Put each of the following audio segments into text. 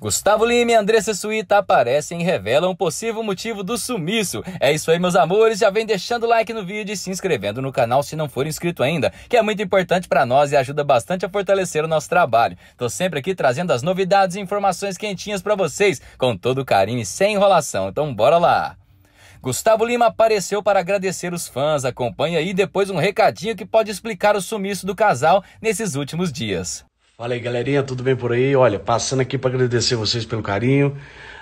Gustavo Lima e Andressa Suíta aparecem e revelam o possível motivo do sumiço. É isso aí, meus amores. Já vem deixando o like no vídeo e se inscrevendo no canal se não for inscrito ainda, que é muito importante para nós e ajuda bastante a fortalecer o nosso trabalho. Tô sempre aqui trazendo as novidades e informações quentinhas para vocês, com todo carinho e sem enrolação. Então bora lá. Gustavo Lima apareceu para agradecer os fãs. Acompanhe aí depois um recadinho que pode explicar o sumiço do casal nesses últimos dias. Fala aí, galerinha, tudo bem por aí? Olha, passando aqui para agradecer vocês pelo carinho,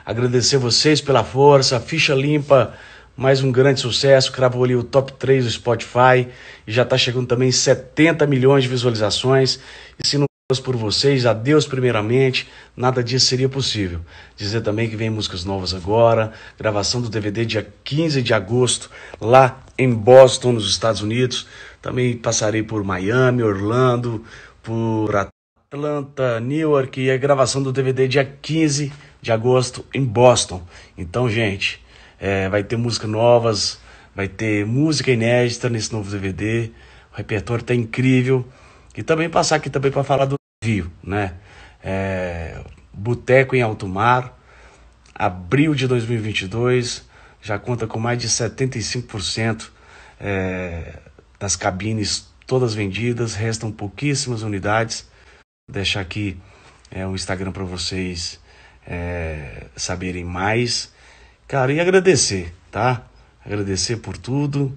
agradecer vocês pela força, ficha limpa, mais um grande sucesso, cravou ali o top 3 do Spotify e já está chegando também 70 milhões de visualizações. E se não fosse por vocês, a Deus primeiramente, nada disso seria possível. Dizer também que vem músicas novas agora, gravação do DVD dia 15 de agosto, lá em Boston, nos Estados Unidos. Também passarei por Miami, Orlando, por Atlanta, Newark e a gravação do DVD dia 15 de agosto em Boston. Então, gente, é, vai ter música novas, vai ter música inédita nesse novo DVD. O repertório tá incrível. E também passar aqui também para falar do navio, né? É, Boteco em Alto Mar, abril de 2022, já conta com mais de 75% é, das cabines todas vendidas, restam pouquíssimas unidades deixar aqui é, o Instagram para vocês é, saberem mais. Cara, e agradecer, tá? Agradecer por tudo.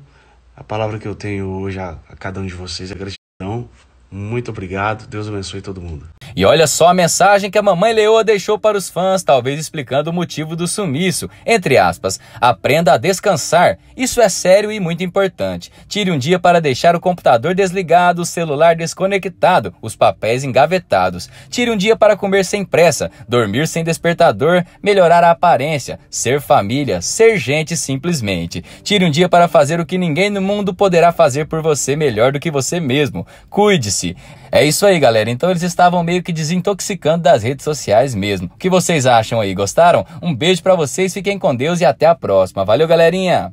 A palavra que eu tenho hoje a, a cada um de vocês é gratidão. Muito obrigado. Deus abençoe todo mundo. E olha só a mensagem que a mamãe Leoa deixou para os fãs, talvez explicando o motivo do sumiço. Entre aspas, aprenda a descansar. Isso é sério e muito importante. Tire um dia para deixar o computador desligado, o celular desconectado, os papéis engavetados. Tire um dia para comer sem pressa, dormir sem despertador, melhorar a aparência, ser família, ser gente simplesmente. Tire um dia para fazer o que ninguém no mundo poderá fazer por você melhor do que você mesmo. Cuide-se. É isso aí, galera. Então eles estavam meio que que desintoxicando das redes sociais mesmo. O que vocês acham aí? Gostaram? Um beijo para vocês, fiquem com Deus e até a próxima. Valeu, galerinha!